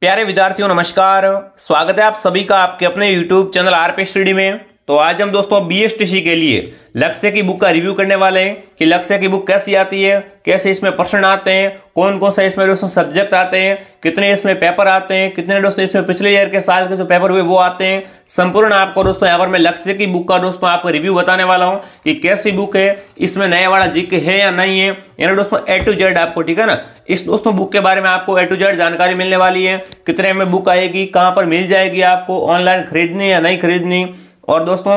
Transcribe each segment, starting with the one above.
प्यारे विद्यार्थियों नमस्कार स्वागत है आप सभी का आपके अपने YouTube channel R P study में तो आज हम दोस्तों बीएसटीसी के लिए लक्ष्य की बुक का रिव्यू करने वाले हैं कि लक्ष्य की बुक कैसी आती है कैसे इसमें प्रश्न आते हैं कौन कौन सा इसमें दोस्तों सब्जेक्ट आते हैं कितने इसमें पेपर आते हैं कितने दोस्तों इसमें पिछले ईयर के साल के जो पेपर हुए वो आते हैं संपूर्ण आपको दोस्तों यहाँ पर मैं लक्ष्य की बुक का दोस्तों आपको रिव्यू बताने वाला हूँ कि कैसी बुक है इसमें नया वाला जिक है या नहीं है यानी दोस्तों ए टू जेड आपको ठीक है ना इस दोस्तों बुक के बारे में आपको ए टू जेड जानकारी मिलने वाली है कितने में बुक आएगी कहाँ पर मिल जाएगी आपको ऑनलाइन खरीदनी या नहीं खरीदनी और दोस्तों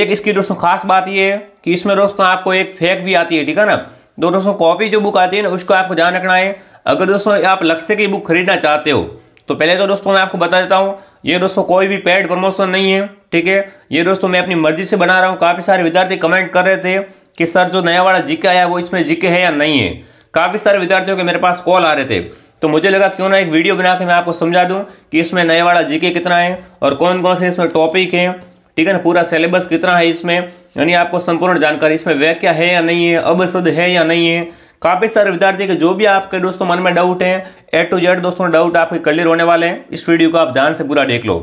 एक इसकी दोस्तों खास बात ये है कि इसमें दोस्तों आपको एक फेक भी आती है ठीक है ना तो दोस्तों कॉपी जो बुक आती है ना उसको आपको ध्यान रखना है अगर दोस्तों आप लक्ष्य की बुक खरीदना चाहते हो तो पहले तो दोस्तों मैं आपको बता देता हूँ ये दोस्तों कोई भी पेड प्रमोशन नहीं है ठीक है ये दोस्तों मैं अपनी मर्जी से बना रहा हूँ काफ़ी सारे विद्यार्थी कमेंट कर रहे थे कि सर जो नया वाला जीके आया वो इसमें जीके है या नहीं है काफ़ी सारे विद्यार्थियों के मेरे पास कॉल आ रहे थे तो मुझे लगा क्यों ना एक वीडियो बना के मैं आपको समझा दूं कि इसमें नए वाला जीके कितना है और कौन कौन से इसमें टॉपिक हैं ठीक है ना पूरा सिलेबस कितना है इसमें यानी आपको संपूर्ण जानकारी इसमें व्याख्या है या नहीं है अबसद है या नहीं है काफ़ी सारे विद्यार्थी के जो भी आपके दोस्तों मन में डाउट है ए टू जेड दोस्तों डाउट आपके क्लियर होने वाले हैं इस वीडियो को आप ध्यान से पूरा देख लो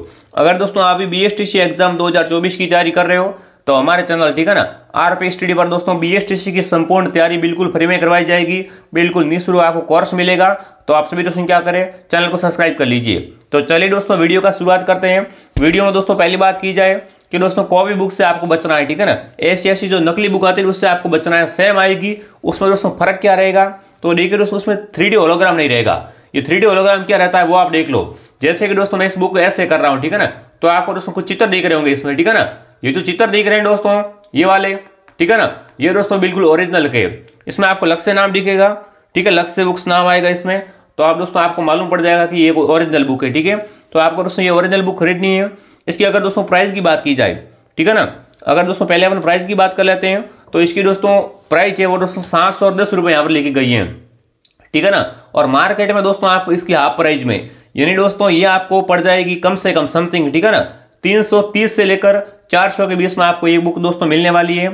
अगर दोस्तों आप भी बी एग्जाम दो की तैयारी कर रहे हो तो हमारे चैनल ठीक है ना आर पी स्टडी पर दोस्तों बी की संपूर्ण तैयारी बिल्कुल फ्री में करवाई जाएगी बिल्कुल निःशुल्क आपको कोर्स मिलेगा तो आप सभी दोस्तों क्या करें चैनल को सब्सक्राइब कर लीजिए तो चलिए दोस्तों वीडियो का शुरुआत करते हैं वीडियो में दोस्तों पहली बात की जाए कि दोस्तों कॉपी बुक से आपको बचना है ठीक है ना ऐसी ऐसी जो नकली बुक आती है उससे आपको बचना है सेम आएगी उसमें दोस्तों फर्क क्या रहेगा तो देखिए दोस्तों उसमें थ्री होलोग्राम नहीं रहेगा ये थ्री होलोग्राम क्या रहता है वो आप देख लो जैसे कि दोस्तों मैं इस बुक को ऐसे कर रहा हूँ ठीक है ना तो आपको दोस्तों कुछ चित्र देख रहे होंगे इसमें ठीक है ना ये जो चित्र देख रहे हैं दोस्तों ये वाले ठीक है ना ये दोस्तों बिल्कुल ओरिजिनल के इसमें आपको लक्ष्य नाम दिखेगा ठीक है लक्ष्य बुक्स नाम आएगा इसमें तो आप दोस्तों आपको मालूम पड़ जाएगा कि ये ओरिजिनल बुक है ठीक है तो आपको दोस्तों ये ओरिजिनल बुक खरीदनी है इसकी अगर दोस्तों प्राइस की बात की जाए ठीक है ना अगर दोस्तों पहले अपन प्राइस की बात कर लेते हैं तो इसकी दोस्तों प्राइस है वो दोस्तों सात सौ दस रुपये यहाँ पर लेके गई है ठीक है ना और मार्केट में दोस्तों आपको इसकी हाफ प्राइस में यानी दोस्तों ये आपको पड़ जाएगी कम से कम समथिंग ठीक है ना तीस से लेकर सौ के बीच में आपको ये बुक दोस्तों मिलने वाली है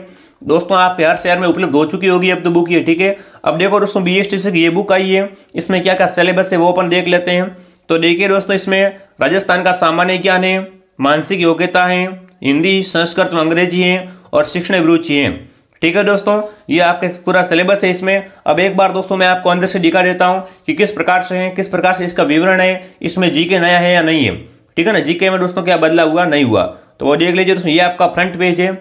दोस्तों आप हर शहर में उपलब्ध हो चुकी होगी अब तो बुक ये ठीक है अब देखो दोस्तों बी एस टी की ये बुक आई है इसमें क्या क्या सिलेबस है वो अपन देख लेते हैं तो देखिए दोस्तों इसमें राजस्थान का सामान्य ज्ञान है मानसिक योग्यता है हिंदी संस्कृत में अंग्रेजी है और शिक्षण अभिरुचि है ठीक है दोस्तों ये आपके पूरा सिलेबस है इसमें अब एक बार दोस्तों मैं आपको अंदर से दिखा देता हूँ कि किस प्रकार से है किस प्रकार से इसका विवरण है इसमें जीके नया है या नहीं है ठीक है ना जीके में दोस्तों क्या बदला हुआ नहीं हुआ तो वो देख लीजिए दोस्तों ये आपका फ्रंट पेज है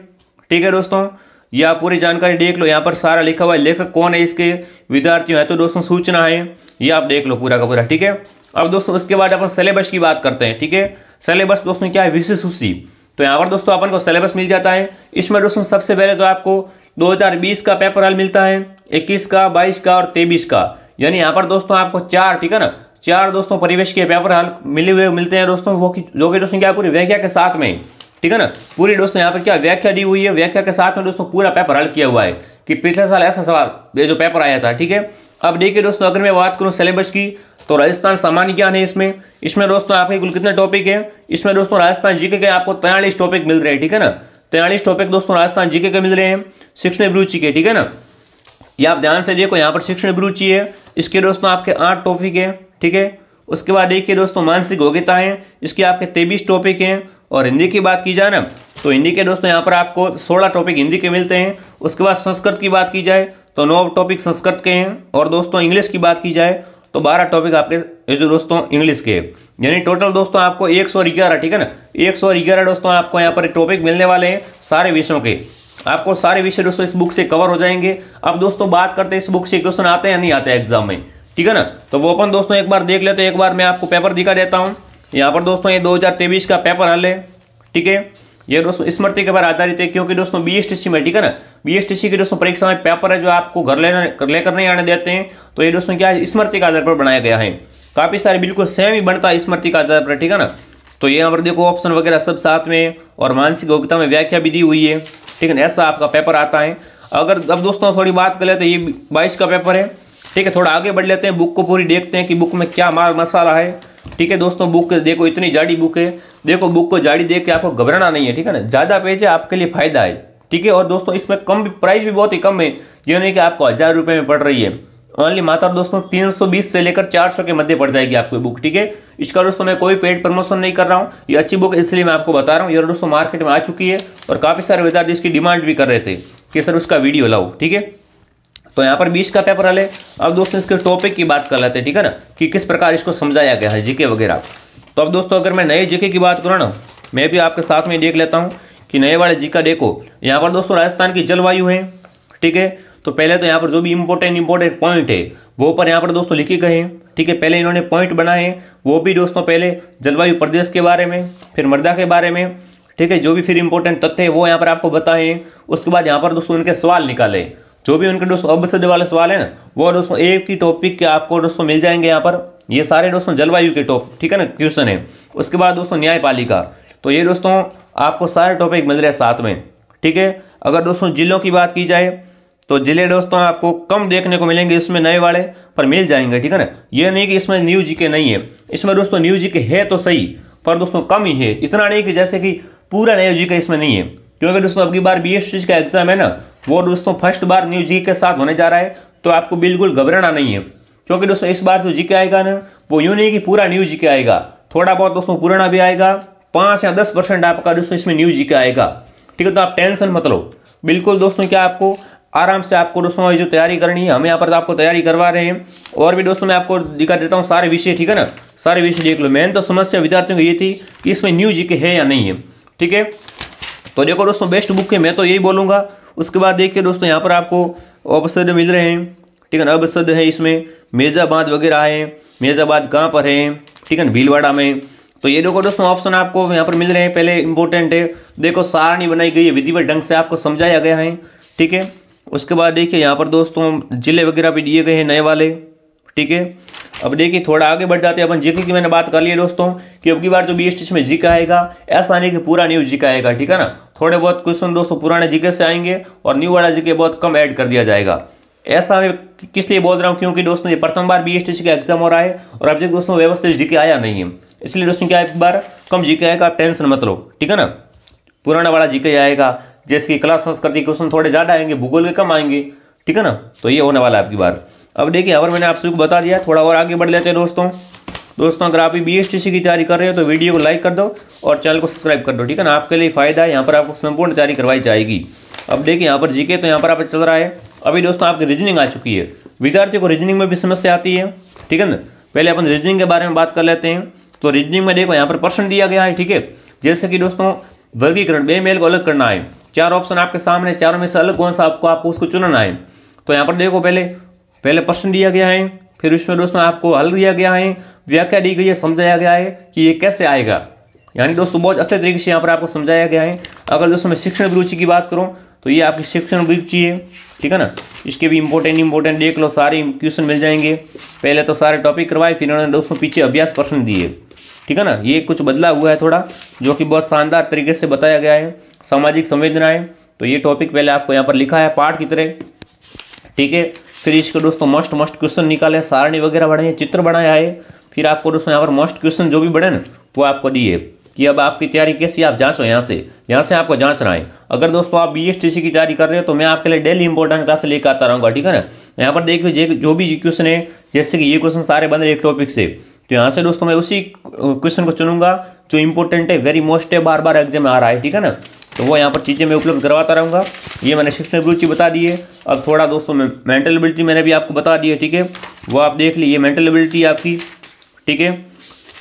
ठीक है दोस्तों ये आप पूरी जानकारी देख लो यहाँ पर सारा लिखा हुआ है लेखक कौन है इसके विद्यार्थियों है तो दोस्तों सूचना है ये आप देख लो पूरा का पूरा ठीक है अब दोस्तों उसके बाद अपन सिलेबस की बात करते हैं ठीक है सिलेबस दोस्तों क्या है विशेष सूची तो यहाँ पर दोस्तों अपन को सिलेबस मिल जाता है इसमें दोस्तों सबसे पहले तो आपको दो का पेपर हल मिलता है इक्कीस का बाईस का और तेईस का यानी यहाँ पर दोस्तों आपको चार ठीक है ना चार दोस्तों परिवेश के पेपर हल मिले हुए मिलते हैं दोस्तों वो की जो कि दोस्तों क्या पूरी व्याख्या के साथ में ठीक है ना पूरी दोस्तों यहाँ पर क्या व्याख्या दी हुई है व्याख्या के साथ में दोस्तों पूरा पेपर हल किया हुआ है कि पिछले साल ऐसा सवाल ये जो पेपर आया था ठीक है अब देखिए दोस्तों अगर मैं बात करूँ सिलेबस की तो राजस्थान सामान्य ज्ञान है इसमें इसमें दोस्तों आपके कुल कितने टॉपिक हैं इसमें दोस्तों राजस्थान जीके के आपको तैंतालीस टॉपिक मिल रहे हैं ठीक है ना तैंतालीस टॉपिक दोस्तों राजस्थान जीके के मिल रहे हैं शिक्षण अभिरुचि के ठीक है ना ये आप ध्यान से देखो यहाँ पर शिक्षण अभिरुचि है इसके दोस्तों आपके आठ टॉपिक हैं ठीक है उसके बाद देखिए दोस्तों मानसिक योग्यता है इसके आपके तेईस टॉपिक हैं और हिंदी की बात की जाए ना तो हिंदी के दोस्तों यहाँ पर आपको सोलह टॉपिक हिंदी के मिलते हैं उसके बाद संस्कृत की बात की जाए तो नौ टॉपिक संस्कृत के हैं और दोस्तों इंग्लिश की बात की जाए तो बारह टॉपिक आपके जो दोस्तों इंग्लिश के यानी टोटल दोस्तों आपको एक सौ ग्यारह ठीक है ना एक सौ ग्यारह दोस्तों आपको यहाँ पर टॉपिक मिलने वाले हैं सारे विषयों के आपको सारे विषय दोस्तों इस बुक से कवर हो जाएंगे अब दोस्तों बात करते हैं इस बुक से क्वेश्चन आते हैं या नहीं आते एग्जाम में ठीक है ना तो वो अपन दोस्तों एक बार देख लेते हैं एक बार मैं आपको पेपर दिखा देता हूँ यहाँ पर दोस्तों ये 2023 का पेपर हल है ठीक है ये दोस्तों स्मृति के पर आधारित है क्योंकि दोस्तों बी एस में ठीक है ना बी एस की दोस्तों परीक्षा में पेपर है जो आपको घर लेना लेकर नहीं आने देते हैं तो ये दोस्तों क्या स्मृति के आधार पर बनाया गया है काफ़ी सारे बिल्कुल सेम ही बनता है स्मृति के आधार पर ठीक है ना तो यहाँ पर देखो ऑप्शन वगैरह सब साथ में और मानसिक योग्यता में व्याख्या भी दी हुई है ठीक है ना ऐसा आपका पेपर आता है अगर अब दोस्तों थोड़ी बात कर लेते तो ये बाईस का पेपर है ठीक है थोड़ा आगे बढ़ लेते हैं बुक को पूरी देखते हैं कि बुक में क्या माल मसाला है ठीक है दोस्तों बुक देखो इतनी जाड़ी बुक है देखो बुक को जाड़ी देख के आपको घबराना नहीं है ठीक है ना ज़्यादा पेज है आपके लिए फ़ायदा है ठीक है और दोस्तों इसमें कम प्राइस भी बहुत ही कम है नहीं कि आपको हज़ार रुपये में पड़ रही है ओनली मात्र दोस्तों 320 से लेकर 400 के मध्य पड़ जाएगी आपको बुक ठीक है इसका दोस्तों मैं कोई पेड प्रमोशन नहीं कर रहा हूँ ये अच्छी बुक इसलिए मैं आपको बता रहा हूँ ये दोस्तों मार्केट में आ चुकी है और काफ़ी सारे विद्यार्थी इसकी डिमांड भी कर रहे थे कि सर उसका वीडियो लाओ ठीक है तो यहाँ पर बीस का पेपर हल अब दोस्तों इसके टॉपिक की बात कर लेते हैं ठीक है ना कि किस प्रकार इसको समझाया गया है जीके वगैरह तो अब दोस्तों अगर मैं नए जीके की बात करूँ ना मैं भी आपके साथ में देख लेता हूँ कि नए वाले जीका देखो यहाँ पर दोस्तों राजस्थान की जलवायु है ठीक है तो पहले तो यहाँ पर जो भी इम्पोर्टेंट इम्पोर्टेंट पॉइंट है वो पर यहाँ पर दोस्तों लिखे गए हैं ठीक है पहले इन्होंने पॉइंट बनाए हैं वो भी दोस्तों पहले जलवायु प्रदेश के बारे में फिर मृदा के बारे में ठीक है जो भी फिर इम्पोर्टेंट तथ्य है वो यहाँ पर आपको बताएं उसके बाद यहाँ पर दोस्तों इनके सवाल निकाले जो भी उनके दोस्तों अब से वाले सवाल है ना वो दोस्तों एक ही टॉपिक के आपको दोस्तों मिल जाएंगे यहाँ पर ये सारे दोस्तों जलवायु के टॉप ठीक है ना क्वेश्चन है उसके बाद दोस्तों न्यायपालिका तो ये दोस्तों आपको सारे टॉपिक मिल रहे हैं साथ में ठीक है अगर दोस्तों जिलों की बात की जाए तो जिले दोस्तों आपको कम देखने को मिलेंगे इसमें नए वाले पर मिल जाएंगे ठीक है ना ये नहीं कि इसमें न्यू जी के नहीं है इसमें दोस्तों न्यू जी है तो सही पर दोस्तों कम ही है इतना नहीं कि जैसे कि पूरा न्यू जी के इसमें नहीं है क्योंकि दोस्तों अब की बार बी का एग्जाम है ना वो दोस्तों फर्स्ट बार न्यू जी के साथ होने जा रहा है तो आपको बिल्कुल घबराना नहीं है क्योंकि दोस्तों इस बार जो जी के आएगा ना वो यूँ नहीं कि पूरा न्यू जी के आएगा थोड़ा बहुत दोस्तों पुराना भी आएगा पाँच या दस परसेंट आपका दोस्तों इसमें न्यू जी के आएगा ठीक है तो आप टेंशन मत लो बिल्कुल दोस्तों क्या आपको आराम से आपको दोस्तों जो तैयारी करनी है हम यहाँ पर तो आपको तैयारी करवा रहे हैं और भी दोस्तों मैं आपको दिखा देता हूँ सारे विषय ठीक है ना सारे विषय देख लो मेन तो समस्या विद्यार्थियों की ये थी कि इसमें न्यू जी के है या नहीं है ठीक है तो देखो दोस्तों बेस्ट बुक है मैं तो यही बोलूँगा उसके बाद देखिए दोस्तों यहाँ पर आपको अवसर मिल रहे हैं ठीक है अवसर है इसमें मेजाबाद वगैरह है मेजाबाद कहाँ पर है ठीक है भीलवाड़ा में तो ये देखो दोस्तों ऑप्शन आपको यहाँ पर मिल रहे हैं पहले इंपॉर्टेंट है देखो सारणी बनाई गई है विधिवत ढंग से आपको समझाया गया है ठीक है उसके बाद देखिए यहाँ पर दोस्तों ज़िले वगैरह भी दिए गए हैं नए वाले ठीक है अब देखिए थोड़ा आगे बढ़ जाते हैं अपन जीके की मैंने बात कर ली है दोस्तों कि अब की बार जो बी एस में जीके आएगा ऐसा नहीं कि पूरा न्यू जीके आएगा ठीक है ना थोड़े बहुत क्वेश्चन दोस्तों पुराने जीके से आएंगे और न्यू वाला जीके बहुत कम ऐड कर दिया जाएगा ऐसा मैं किस लिए बोल रहा हूँ क्योंकि दोस्तों ये प्रथम बार बी का एग्जाम हो रहा है और अब जी दोस्तों व्यवस्थित जीके आया नहीं है इसलिए दोस्तों क्या एक बार कम जीके आएगा आप टेंशन मत लो ठीक है ना पुराना वाला जीके आएगा जैसे कि कला संस्कृति क्वेश्चन थोड़े ज़्यादा आएंगे भूगोल के कम आएंगे ठीक है ना तो ये होने वाला है आपकी बार अब देखिए अगर मैंने आप सभी को बता दिया थोड़ा और आगे बढ़ लेते हैं दोस्तों दोस्तों अगर आप बी एस की तैयारी कर रहे हो तो वीडियो को लाइक कर दो और चैनल को सब्सक्राइब कर दो ठीक है ना आपके लिए फ़ायदा है यहाँ पर आपको संपूर्ण तैयारी करवाई जाएगी अब देखिए यहाँ पर जीके तो यहाँ पर आप चल रहा है अभी दोस्तों आपकी रीजनिंग आ चुकी है विद्यार्थियों को रीजनिंग में भी समस्या आती है ठीक है ना पहले अपन रीजनिंग के बारे में बात कर लेते हैं तो रीजनिंग में देखो यहाँ पर प्रश्न दिया गया है ठीक है जैसे कि दोस्तों वर्गीकरण बे मेल को अलग करना है चार ऑप्शन आपके सामने चारों में से अलग कौन सा आपको आपको उसको चुनना है तो यहाँ पर देखो पहले पहले प्रश्न दिया गया है फिर उसमें दोस्तों आपको हल दिया गया है व्याख्या दी गई है समझाया गया है कि ये कैसे आएगा यानी दोस्तों बहुत अच्छे तरीके से यहाँ पर आपको समझाया गया है अगर दोस्तों मैं शिक्षण रुचि की बात करूँ तो ये आपकी शिक्षण रुचि है ठीक है ना इसके भी इंपॉर्टेंट इंपॉर्टेंट देख लो सारे क्वेश्चन मिल जाएंगे पहले तो सारे टॉपिक करवाए फिर उन्होंने दोस्तों पीछे अभ्यास प्रश्न दिए ठीक है ना ये कुछ बदला हुआ है थोड़ा जो कि बहुत शानदार तरीके से बताया गया है सामाजिक संवेदनाएँ तो ये टॉपिक पहले आपको यहाँ पर लिखा है पाठ की तरह ठीक है फिर इसके दोस्तों मोस्ट मोस्ट क्वेश्चन निकाले सारणी वगैरह बढ़ाए चित्र बनाया है फिर आपको दोस्तों यहाँ पर मोस्ट क्वेश्चन जो भी बढ़े ना वो आपको दिए कि अब आपकी तैयारी कैसी आप जांचो यहाँ से यहाँ से आपको जांचना है अगर दोस्तों आप बी की तैयारी कर रहे हो तो मैं आपके लिए डेली इंपॉर्टेंट क्लास लेकर आता रहूँगा ठीक है ना यहाँ पर देखिए जो भी क्वेश्चन है जैसे कि ये क्वेश्चन सारे बंद एक टॉपिक से तो यहाँ से दोस्तों मैं उसी क्वेश्चन को चुनूंगा जो इंपॉर्टेंट है वेरी मोस्ट है बार बार एग्जाम आ रहा है ठीक है ना तो वो यहाँ पर चीज़ें मैं उपलब्ध करवाता रहूँगा ये मैंने शिक्षण अभिरुचि बता दी है अब थोड़ा दोस्तों में मेंटल एबिलिटी मैंने भी आपको बता दी है ठीक है वो आप देख लीजिए मेंटल एबिलिटी आपकी ठीक है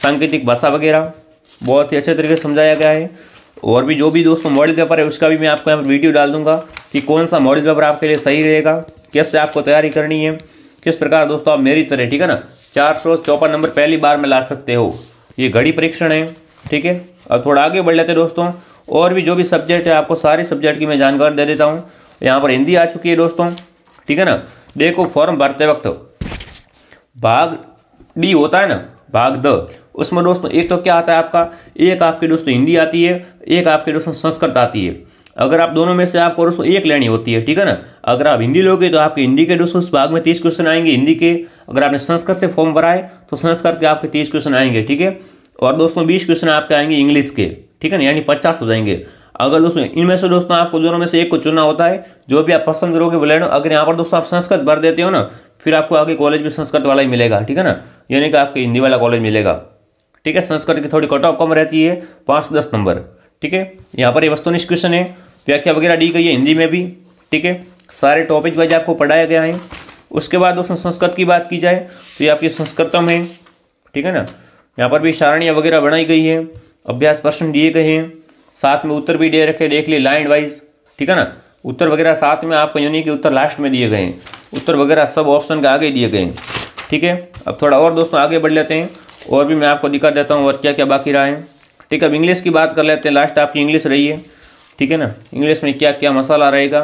सांकेतिक भाषा वगैरह बहुत ही अच्छे तरीके से समझाया गया है और भी जो भी दोस्तों मॉडल पेपर है उसका भी मैं आपको यहाँ पर वीडियो डाल दूंगा कि कौन सा मॉडल पेपर आपके लिए सही रहेगा कैसे आपको तैयारी करनी है किस प्रकार दोस्तों आप मेरी तरह ठीक है ना चार सौ चौपन नंबर पहली बार में ला सकते हो ये घड़ी परीक्षण है ठीक है अब थोड़ा आगे बढ़ लेते दोस्तों और भी जो भी सब्जेक्ट है आपको सारे सब्जेक्ट की मैं जानकारी दे देता हूँ यहाँ पर हिंदी आ चुकी है दोस्तों ठीक है ना देखो फॉर्म भरते वक्त भाग डी होता है ना भाग द उसमें दोस्तों एक तो क्या आता है आपका एक आपके दोस्तों हिंदी आती है एक आपके दोस्तों संस्कृत आती है अगर आप दोनों में से आपको दोस्तों एक लेनी होती है ठीक है ना अगर आप हिंदी लोगे तो आपके हिंदी के दोस्तों उस भाग में तीस क्वेश्चन आएंगे हिंदी के अगर आपने संस्कृत से फॉर्म भराए तो संस्कृत के आपके तीस क्वेश्चन आएंगे ठीक है और दोस्तों बीस क्वेश्चन आपके आएंगे इंग्लिश के ठीक है ना यानी पचास हो जाएंगे अगर दोस्तों इनमें से दोस्तों आपको दोनों में से एक को चुनना होता है जो भी आप पसंद करोगे वो लेना अगर यहाँ पर दोस्तों आप संस्कृत भर देते हो ना फिर आपको आगे कॉलेज में संस्कृत वाला ही मिलेगा ठीक है ना यानी कि आपको हिंदी वाला कॉलेज मिलेगा ठीक है संस्कृत की थोड़ी कट ऑफ कम रहती है पाँच दस नंबर ठीक है यहाँ पर ये वस्तुनिष्ठ क्वेश्चन है व्याख्या वगैरह दी गई है हिंदी में भी ठीक है सारे टॉपिक वाइज आपको पढ़ाया गया है उसके बाद दोस्तों संस्कृत की बात की जाए तो ये आपकी संस्कृतम है ठीक है ना यहाँ पर भी सारणियाँ वगैरह बनाई गई है अभ्यास प्रश्न दिए गए हैं साथ में उत्तर भी दे रखे देख लिए लाइन वाइज ठीक है ना उत्तर वगैरह साथ में आपको यूनिक उत्तर लास्ट में दिए गए हैं उत्तर वगैरह सब ऑप्शन के आगे दिए गए हैं ठीक है अब थोड़ा और दोस्तों आगे बढ़ लेते हैं और भी मैं आपको दिखा देता हूँ और क्या क्या बाकी रहा है ठीक है अब इंग्लिश की बात कर लेते हैं लास्ट आपकी इंग्लिश रही है ठीक है ना इंग्लिश में क्या क्या मसाला रहेगा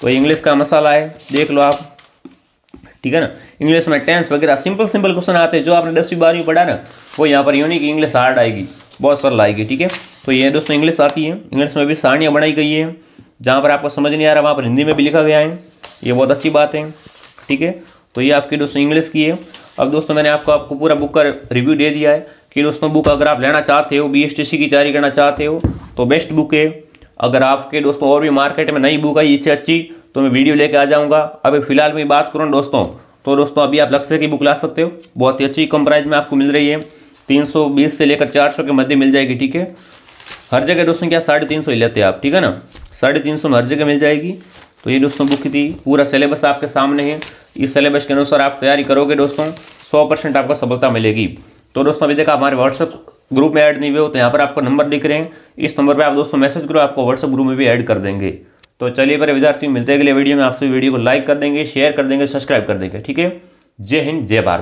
तो इंग्लिश का मसाला है देख लो आप ठीक है ना इंग्लिश में टेंस वगैरह सिंपल सिंपल क्वेश्चन आते हैं जो आपने दसवीं बारहवीं पढ़ा ना वो यहाँ पर यूनिक इंग्लिश हार्ड आएगी बहुत सरल आएगी ठीक है तो ये दोस्तों इंग्लिश आती है इंग्लिश में भी सारणियाँ बनाई गई है जहाँ पर आपको समझ नहीं आ रहा वहाँ पर हिंदी में भी लिखा गया है ये बहुत अच्छी बात है ठीक है तो ये आपकी दोस्तों इंग्लिश की है अब दोस्तों मैंने आपको आपको पूरा बुक का रिव्यू दे दिया है कि दोस्तों बुक अगर आप लेना चाहते हो बी की तैयारी करना चाहते हो तो बेस्ट बुक है अगर आपके दोस्तों और भी मार्केट में नई बुक आई इच्छी अच्छी तो मैं वीडियो लेके आ जाऊँगा अभी फिलहाल मैं बात करूँ दोस्तों तो दोस्तों अभी आप लक्ष्य की बुक ला सकते हो बहुत ही अच्छी कम प्राइस में आपको मिल रही है 320 से लेकर 400 के मध्य मिल जाएगी ठीक है हर जगह दोस्तों क्या साढ़े तीन सौ ही लेते हैं आप ठीक है ना साढ़े तीन सौ में हर जगह मिल जाएगी तो ये दोस्तों बुक थी पूरा सिलेबस आपके सामने है इस सिलेबस के अनुसार आप तैयारी करोगे दोस्तों सौ परसेंट आपको सफलता मिलेगी तो दोस्तों अभी देखा हमारे व्हाट्सअप ग्रुप में ऐड नहीं हुए तो यहाँ पर आपको नंबर दिख रहे हैं इस नंबर पर आप दोस्तों मैसेज करो आपको व्हाट्सअप ग्रुप में भी ऐड कर देंगे तो चलिए पर विद्यार्थी मिलते अगले वीडियो में आपसे वीडियो को लाइक कर देंगे शेयर कर देंगे सब्सक्राइब कर देंगे ठीक है जय हिंद जय भारत